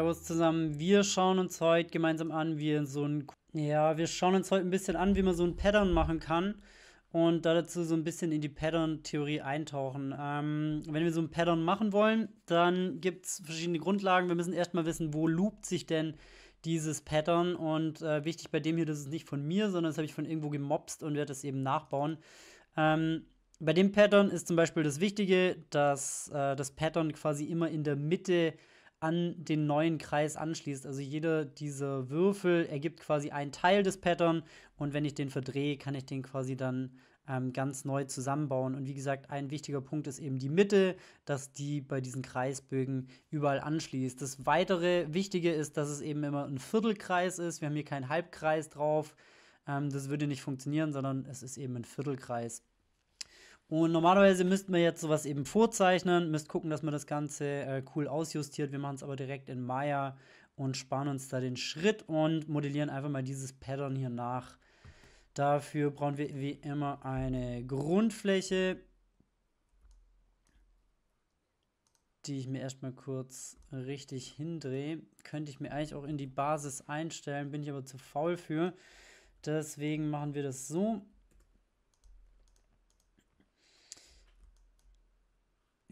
Servus zusammen. Wir schauen uns heute gemeinsam an, wie so ein ja, wir schauen uns heute ein bisschen an, wie man so ein Pattern machen kann und dazu so ein bisschen in die Pattern-Theorie eintauchen. Ähm, wenn wir so ein Pattern machen wollen, dann gibt es verschiedene Grundlagen. Wir müssen erstmal wissen, wo loopt sich denn dieses Pattern und äh, wichtig bei dem hier, das ist nicht von mir, sondern das habe ich von irgendwo gemobst und werde das eben nachbauen. Ähm, bei dem Pattern ist zum Beispiel das Wichtige, dass äh, das Pattern quasi immer in der Mitte äh, an den neuen Kreis anschließt. Also jede dieser Würfel ergibt quasi einen Teil des Pattern und wenn ich den verdrehe, kann ich den quasi dann ähm, ganz neu zusammenbauen. Und wie gesagt, ein wichtiger Punkt ist eben die Mitte, dass die bei diesen Kreisbögen überall anschließt. Das weitere Wichtige ist, dass es eben immer ein Viertelkreis ist. Wir haben hier keinen Halbkreis drauf. Ähm, das würde nicht funktionieren, sondern es ist eben ein Viertelkreis. Und normalerweise müssten wir jetzt sowas eben vorzeichnen, müsst gucken, dass man das Ganze äh, cool ausjustiert. Wir machen es aber direkt in Maya und sparen uns da den Schritt und modellieren einfach mal dieses Pattern hier nach. Dafür brauchen wir wie immer eine Grundfläche, die ich mir erstmal kurz richtig hindrehe. Könnte ich mir eigentlich auch in die Basis einstellen, bin ich aber zu faul für. Deswegen machen wir das so.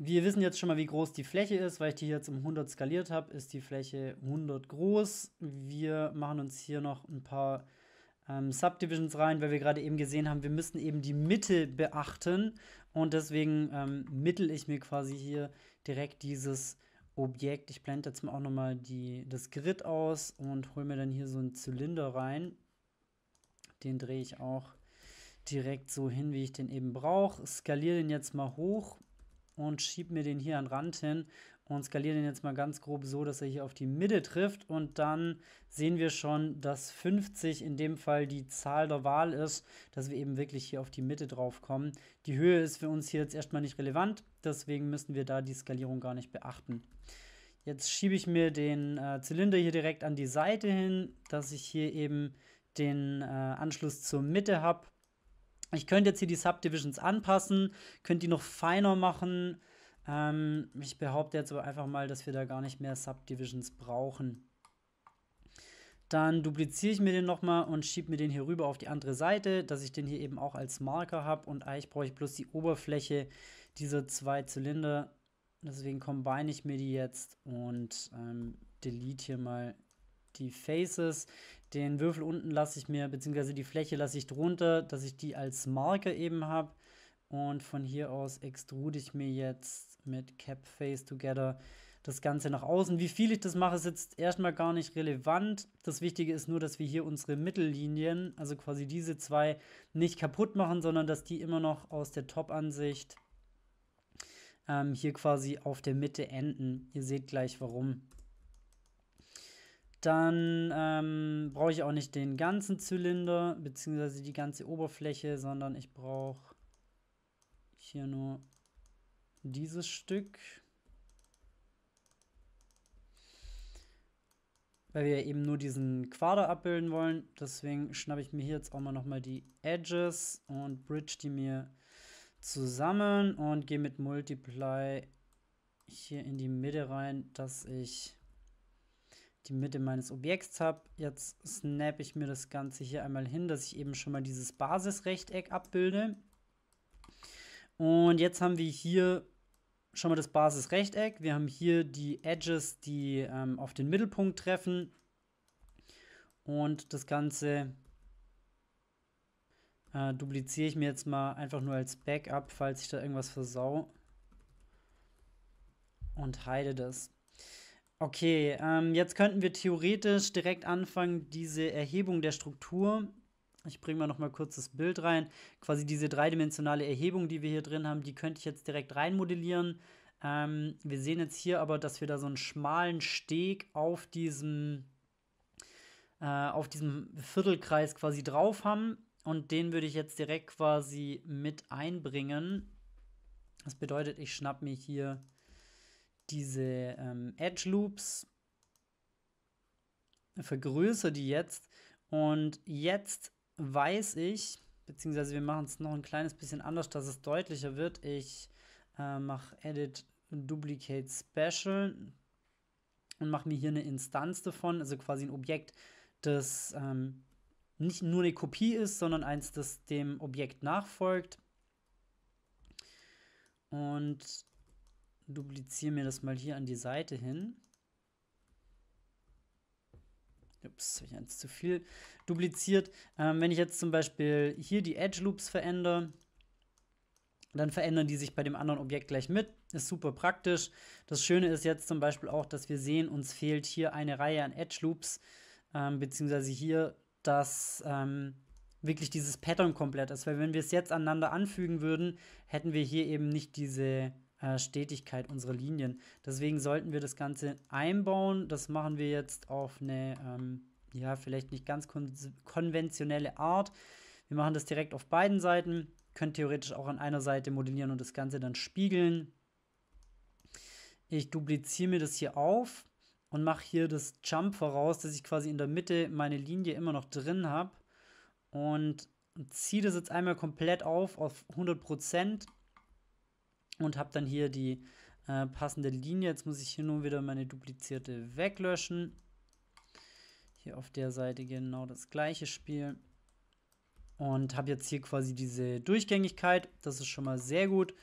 wir wissen jetzt schon mal, wie groß die Fläche ist, weil ich die jetzt um 100 skaliert habe, ist die Fläche 100 groß. Wir machen uns hier noch ein paar ähm, Subdivisions rein, weil wir gerade eben gesehen haben, wir müssen eben die Mitte beachten und deswegen ähm, mittel ich mir quasi hier direkt dieses Objekt. Ich blende jetzt mal auch nochmal das Grid aus und hole mir dann hier so einen Zylinder rein. Den drehe ich auch direkt so hin, wie ich den eben brauche. Skaliere den jetzt mal hoch und schiebe mir den hier an den Rand hin und skaliere den jetzt mal ganz grob so, dass er hier auf die Mitte trifft und dann sehen wir schon, dass 50 in dem Fall die Zahl der Wahl ist, dass wir eben wirklich hier auf die Mitte drauf kommen. Die Höhe ist für uns hier jetzt erstmal nicht relevant, deswegen müssen wir da die Skalierung gar nicht beachten. Jetzt schiebe ich mir den äh, Zylinder hier direkt an die Seite hin, dass ich hier eben den äh, Anschluss zur Mitte habe ich könnte jetzt hier die Subdivisions anpassen, könnte die noch feiner machen. Ähm, ich behaupte jetzt aber einfach mal, dass wir da gar nicht mehr Subdivisions brauchen. Dann dupliziere ich mir den nochmal und schiebe mir den hier rüber auf die andere Seite, dass ich den hier eben auch als Marker habe. Und eigentlich brauche ich bloß die Oberfläche dieser zwei Zylinder. Deswegen combine ich mir die jetzt und ähm, delete hier mal die Faces. Den Würfel unten lasse ich mir, beziehungsweise die Fläche lasse ich drunter, dass ich die als Marke eben habe. Und von hier aus extrude ich mir jetzt mit Cap Face Together das Ganze nach außen. Wie viel ich das mache, ist jetzt erstmal gar nicht relevant. Das Wichtige ist nur, dass wir hier unsere Mittellinien, also quasi diese zwei, nicht kaputt machen, sondern dass die immer noch aus der Top-Ansicht ähm, hier quasi auf der Mitte enden. Ihr seht gleich warum. Dann ähm, brauche ich auch nicht den ganzen Zylinder bzw. die ganze Oberfläche, sondern ich brauche hier nur dieses Stück. Weil wir eben nur diesen Quader abbilden wollen. Deswegen schnappe ich mir hier jetzt auch mal nochmal die Edges und bridge die mir zusammen und gehe mit Multiply hier in die Mitte rein, dass ich die Mitte meines Objekts habe. Jetzt snap ich mir das Ganze hier einmal hin, dass ich eben schon mal dieses Basisrechteck abbilde. Und jetzt haben wir hier schon mal das Basisrechteck. Wir haben hier die Edges, die ähm, auf den Mittelpunkt treffen. Und das Ganze äh, dupliziere ich mir jetzt mal einfach nur als Backup, falls ich da irgendwas versau. Und heide das. Okay, ähm, jetzt könnten wir theoretisch direkt anfangen, diese Erhebung der Struktur. Ich bringe mal noch mal kurz das Bild rein. Quasi diese dreidimensionale Erhebung, die wir hier drin haben, die könnte ich jetzt direkt reinmodellieren. Ähm, wir sehen jetzt hier aber, dass wir da so einen schmalen Steg auf diesem, äh, auf diesem Viertelkreis quasi drauf haben. Und den würde ich jetzt direkt quasi mit einbringen. Das bedeutet, ich schnappe mir hier diese ähm, Edge Loops, vergrößere die jetzt und jetzt weiß ich, beziehungsweise wir machen es noch ein kleines bisschen anders, dass es deutlicher wird. Ich äh, mache Edit Duplicate Special und mache mir hier eine Instanz davon, also quasi ein Objekt, das ähm, nicht nur eine Kopie ist, sondern eins, das dem Objekt nachfolgt. Und dupliziere mir das mal hier an die Seite hin. Ups, habe ich eins zu viel dupliziert. Ähm, wenn ich jetzt zum Beispiel hier die Edge Loops verändere, dann verändern die sich bei dem anderen Objekt gleich mit. Ist super praktisch. Das Schöne ist jetzt zum Beispiel auch, dass wir sehen, uns fehlt hier eine Reihe an Edge Loops, ähm, beziehungsweise hier dass ähm, wirklich dieses Pattern komplett ist. Weil wenn wir es jetzt aneinander anfügen würden, hätten wir hier eben nicht diese äh, Stetigkeit unserer Linien. Deswegen sollten wir das Ganze einbauen. Das machen wir jetzt auf eine, ähm, ja, vielleicht nicht ganz kon konventionelle Art. Wir machen das direkt auf beiden Seiten, können theoretisch auch an einer Seite modellieren und das Ganze dann spiegeln. Ich dupliziere mir das hier auf und mache hier das Jump voraus, dass ich quasi in der Mitte meine Linie immer noch drin habe und ziehe das jetzt einmal komplett auf auf 100% und habe dann hier die äh, passende Linie. Jetzt muss ich hier nur wieder meine duplizierte weglöschen. Hier auf der Seite genau das gleiche Spiel. Und habe jetzt hier quasi diese Durchgängigkeit. Das ist schon mal sehr gut.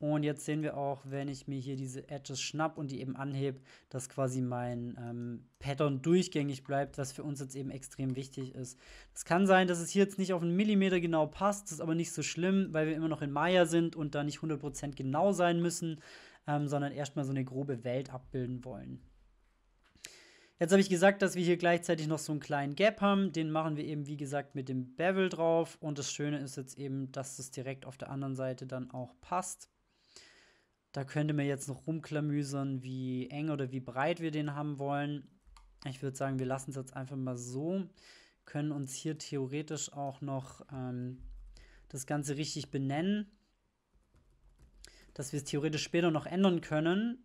Und jetzt sehen wir auch, wenn ich mir hier diese Edges schnapp und die eben anhebe, dass quasi mein ähm, Pattern durchgängig bleibt, was für uns jetzt eben extrem wichtig ist. Es kann sein, dass es hier jetzt nicht auf einen Millimeter genau passt, das ist aber nicht so schlimm, weil wir immer noch in Maya sind und da nicht 100% genau sein müssen, ähm, sondern erstmal so eine grobe Welt abbilden wollen. Jetzt habe ich gesagt, dass wir hier gleichzeitig noch so einen kleinen Gap haben. Den machen wir eben, wie gesagt, mit dem Bevel drauf. Und das Schöne ist jetzt eben, dass es direkt auf der anderen Seite dann auch passt. Da könnte man jetzt noch rumklamüsern, wie eng oder wie breit wir den haben wollen. Ich würde sagen, wir lassen es jetzt einfach mal so. Können uns hier theoretisch auch noch ähm, das Ganze richtig benennen. Dass wir es theoretisch später noch ändern können.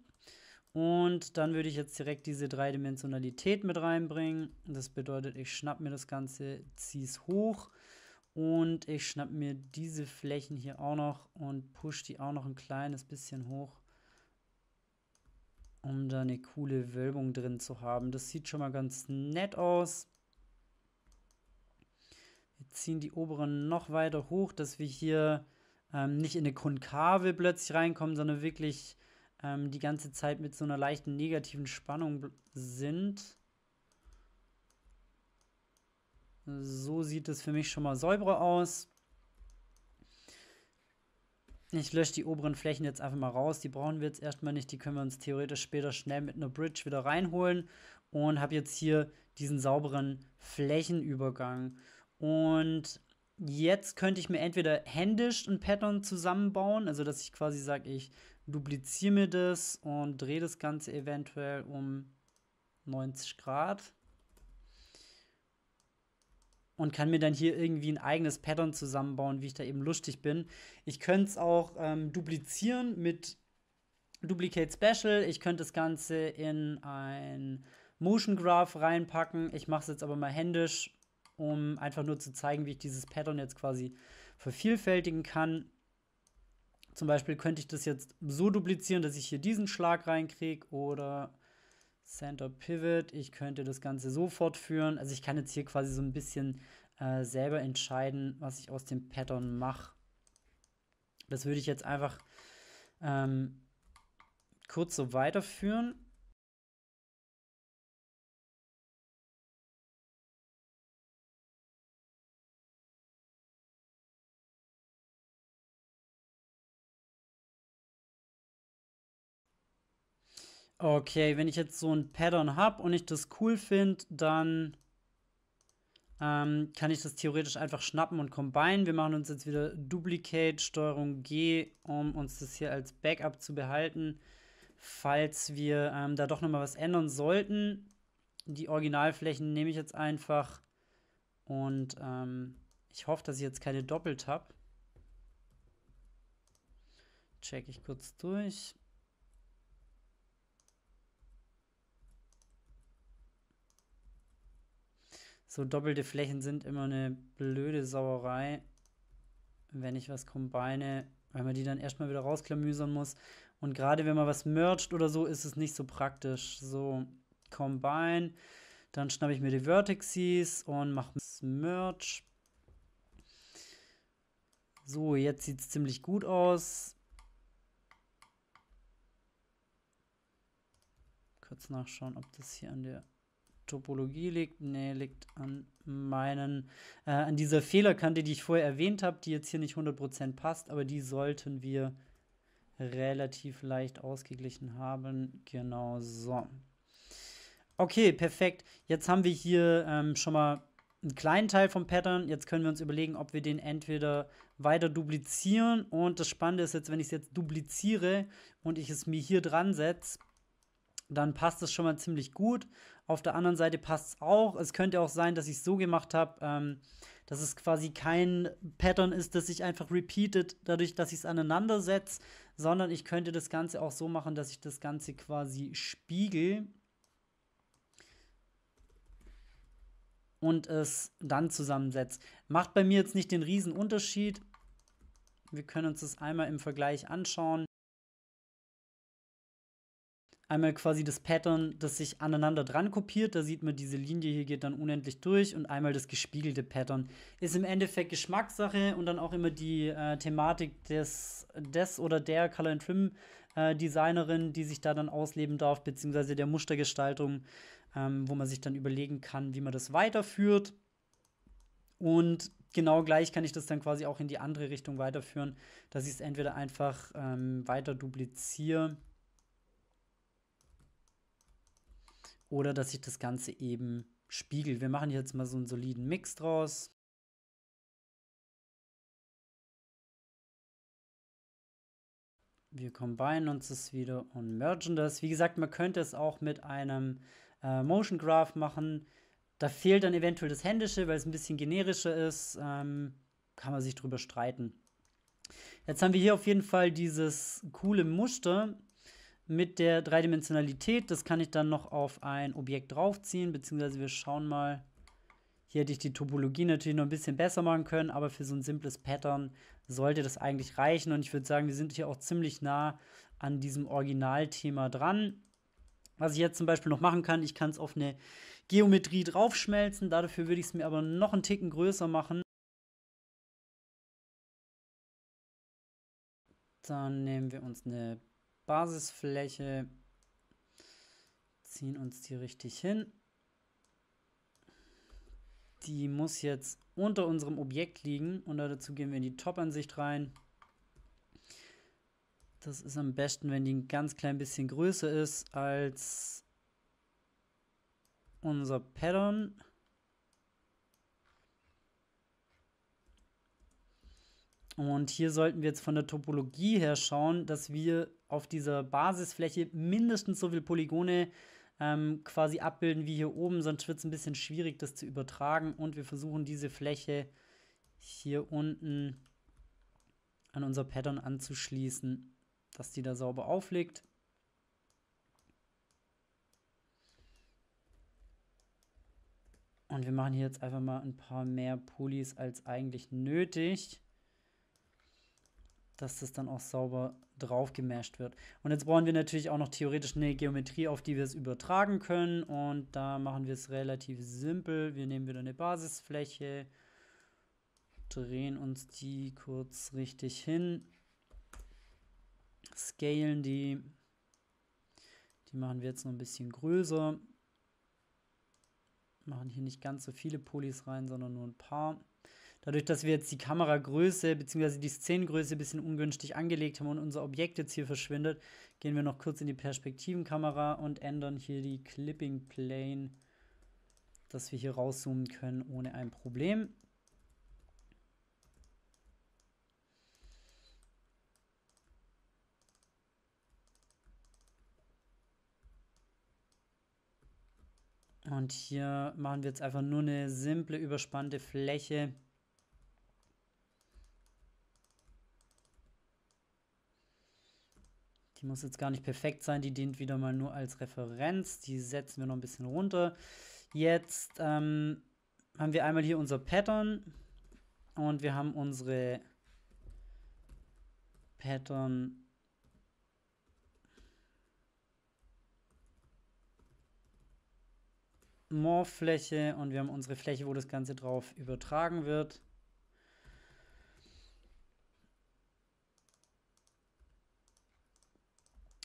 Und dann würde ich jetzt direkt diese Dreidimensionalität mit reinbringen. Das bedeutet, ich schnapp mir das Ganze, ziehe es hoch und ich schnapp mir diese Flächen hier auch noch und push die auch noch ein kleines bisschen hoch, um da eine coole Wölbung drin zu haben. Das sieht schon mal ganz nett aus. Wir ziehen die oberen noch weiter hoch, dass wir hier ähm, nicht in eine Konkave plötzlich reinkommen, sondern wirklich ähm, die ganze Zeit mit so einer leichten negativen Spannung sind. So sieht es für mich schon mal säuberer aus. Ich lösche die oberen Flächen jetzt einfach mal raus. Die brauchen wir jetzt erstmal nicht. Die können wir uns theoretisch später schnell mit einer Bridge wieder reinholen. Und habe jetzt hier diesen sauberen Flächenübergang. Und jetzt könnte ich mir entweder händisch ein Pattern zusammenbauen. Also dass ich quasi sage, ich dupliziere mir das und drehe das Ganze eventuell um 90 Grad und kann mir dann hier irgendwie ein eigenes Pattern zusammenbauen, wie ich da eben lustig bin. Ich könnte es auch ähm, duplizieren mit Duplicate Special. Ich könnte das Ganze in ein Motion Graph reinpacken. Ich mache es jetzt aber mal händisch, um einfach nur zu zeigen, wie ich dieses Pattern jetzt quasi vervielfältigen kann. Zum Beispiel könnte ich das jetzt so duplizieren, dass ich hier diesen Schlag reinkriege oder Center Pivot. Ich könnte das Ganze so fortführen. Also ich kann jetzt hier quasi so ein bisschen äh, selber entscheiden, was ich aus dem Pattern mache. Das würde ich jetzt einfach ähm, kurz so weiterführen. Okay, wenn ich jetzt so ein Pattern habe und ich das cool finde, dann ähm, kann ich das theoretisch einfach schnappen und combinen. Wir machen uns jetzt wieder Duplicate, Steuerung G, um uns das hier als Backup zu behalten, falls wir ähm, da doch nochmal was ändern sollten. Die Originalflächen nehme ich jetzt einfach und ähm, ich hoffe, dass ich jetzt keine doppelt habe. Check ich kurz durch. So doppelte Flächen sind immer eine blöde Sauerei, wenn ich was kombine, weil man die dann erstmal wieder rausklamüsern muss. Und gerade wenn man was mercht oder so, ist es nicht so praktisch. So, combine, dann schnappe ich mir die Vertexes und mache das Merge. So, jetzt sieht es ziemlich gut aus. Kurz nachschauen, ob das hier an der Topologie liegt? Nee, liegt an meinen, äh, an dieser Fehlerkante, die ich vorher erwähnt habe, die jetzt hier nicht 100% passt, aber die sollten wir relativ leicht ausgeglichen haben. Genau so. Okay, perfekt. Jetzt haben wir hier ähm, schon mal einen kleinen Teil vom Pattern. Jetzt können wir uns überlegen, ob wir den entweder weiter duplizieren. Und das Spannende ist jetzt, wenn ich es jetzt dupliziere und ich es mir hier dran setze, dann passt es schon mal ziemlich gut. Auf der anderen Seite passt es auch. Es könnte auch sein, dass ich es so gemacht habe, ähm, dass es quasi kein Pattern ist, das sich einfach repeatet, dadurch, dass ich es aneinander setze, sondern ich könnte das Ganze auch so machen, dass ich das Ganze quasi spiegel und es dann zusammensetze. Macht bei mir jetzt nicht den riesen Unterschied. Wir können uns das einmal im Vergleich anschauen einmal quasi das Pattern, das sich aneinander dran kopiert. Da sieht man, diese Linie hier geht dann unendlich durch und einmal das gespiegelte Pattern. Ist im Endeffekt Geschmackssache und dann auch immer die äh, Thematik des, des oder der Color and Trim äh, Designerin, die sich da dann ausleben darf, beziehungsweise der Mustergestaltung, ähm, wo man sich dann überlegen kann, wie man das weiterführt. Und genau gleich kann ich das dann quasi auch in die andere Richtung weiterführen, dass ich es entweder einfach ähm, weiter dupliziere oder dass sich das Ganze eben spiegelt. Wir machen jetzt mal so einen soliden Mix draus. Wir combinen uns das wieder und mergen das. Wie gesagt, man könnte es auch mit einem äh, Motion Graph machen. Da fehlt dann eventuell das Händische, weil es ein bisschen generischer ist. Ähm, kann man sich drüber streiten. Jetzt haben wir hier auf jeden Fall dieses coole Muster mit der Dreidimensionalität. Das kann ich dann noch auf ein Objekt draufziehen, beziehungsweise wir schauen mal. Hier hätte ich die Topologie natürlich noch ein bisschen besser machen können, aber für so ein simples Pattern sollte das eigentlich reichen. Und ich würde sagen, wir sind hier auch ziemlich nah an diesem Originalthema dran. Was ich jetzt zum Beispiel noch machen kann, ich kann es auf eine Geometrie draufschmelzen. Dafür würde ich es mir aber noch einen Ticken größer machen. Dann nehmen wir uns eine Basisfläche, ziehen uns die richtig hin. Die muss jetzt unter unserem Objekt liegen und dazu gehen wir in die Top-Ansicht rein. Das ist am besten, wenn die ein ganz klein bisschen größer ist als unser Pattern. Und hier sollten wir jetzt von der Topologie her schauen, dass wir auf dieser Basisfläche mindestens so viele Polygone ähm, quasi abbilden wie hier oben, sonst wird es ein bisschen schwierig, das zu übertragen. Und wir versuchen diese Fläche hier unten an unser Pattern anzuschließen, dass die da sauber aufliegt. Und wir machen hier jetzt einfach mal ein paar mehr Pulis als eigentlich nötig dass das dann auch sauber drauf gemasht wird. Und jetzt brauchen wir natürlich auch noch theoretisch eine Geometrie, auf die wir es übertragen können. Und da machen wir es relativ simpel. Wir nehmen wieder eine Basisfläche, drehen uns die kurz richtig hin, scalen die. Die machen wir jetzt noch ein bisschen größer. Machen hier nicht ganz so viele Polys rein, sondern nur ein paar. Dadurch, dass wir jetzt die Kameragröße bzw. die Szenengröße ein bisschen ungünstig angelegt haben und unser Objekt jetzt hier verschwindet, gehen wir noch kurz in die Perspektivenkamera und ändern hier die Clipping Plane, dass wir hier rauszoomen können ohne ein Problem. Und hier machen wir jetzt einfach nur eine simple überspannte Fläche. muss jetzt gar nicht perfekt sein, die dient wieder mal nur als Referenz. Die setzen wir noch ein bisschen runter. Jetzt ähm, haben wir einmal hier unser Pattern und wir haben unsere Pattern morph Fläche und wir haben unsere Fläche, wo das Ganze drauf übertragen wird.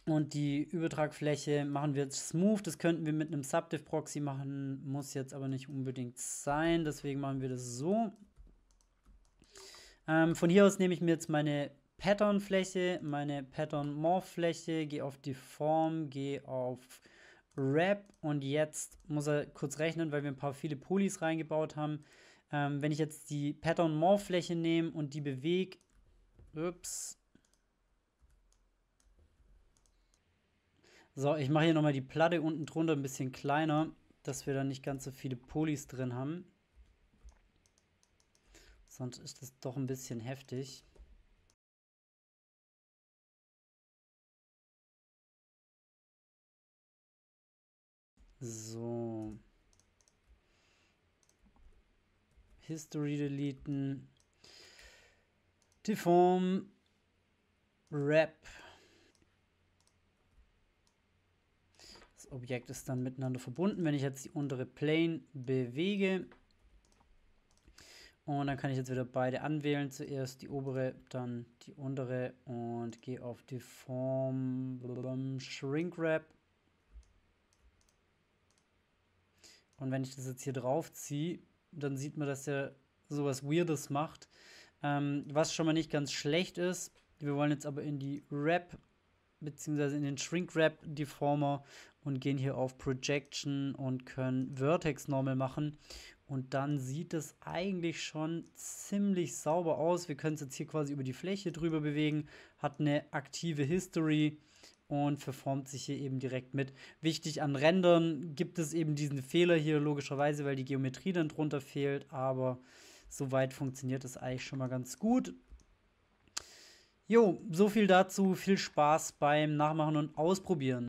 Und die Übertragfläche machen wir jetzt smooth. Das könnten wir mit einem Subdiv-Proxy machen, muss jetzt aber nicht unbedingt sein. Deswegen machen wir das so. Ähm, von hier aus nehme ich mir jetzt meine Pattern-Fläche, meine Pattern-Morph-Fläche, gehe auf die Form, gehe auf Wrap und jetzt muss er kurz rechnen, weil wir ein paar viele Polys reingebaut haben. Ähm, wenn ich jetzt die Pattern-Morph-Fläche nehme und die bewege, ups, So, ich mache hier nochmal die Platte unten drunter ein bisschen kleiner, dass wir da nicht ganz so viele Polis drin haben. Sonst ist das doch ein bisschen heftig. So. History deleten. Deform. Rap. Objekt ist dann miteinander verbunden. Wenn ich jetzt die untere Plane bewege, und dann kann ich jetzt wieder beide anwählen. Zuerst die obere, dann die untere und gehe auf die Form Shrink Wrap. Und wenn ich das jetzt hier drauf ziehe, dann sieht man, dass er sowas Weirdes macht. Ähm, was schon mal nicht ganz schlecht ist. Wir wollen jetzt aber in die Wrap beziehungsweise in den Shrink Wrap Deformer und gehen hier auf Projection und können Vertex Normal machen. Und dann sieht es eigentlich schon ziemlich sauber aus. Wir können es jetzt hier quasi über die Fläche drüber bewegen, hat eine aktive History und verformt sich hier eben direkt mit. Wichtig an Rendern gibt es eben diesen Fehler hier logischerweise, weil die Geometrie dann drunter fehlt, aber soweit funktioniert es eigentlich schon mal ganz gut. Jo, so viel dazu. Viel Spaß beim Nachmachen und Ausprobieren.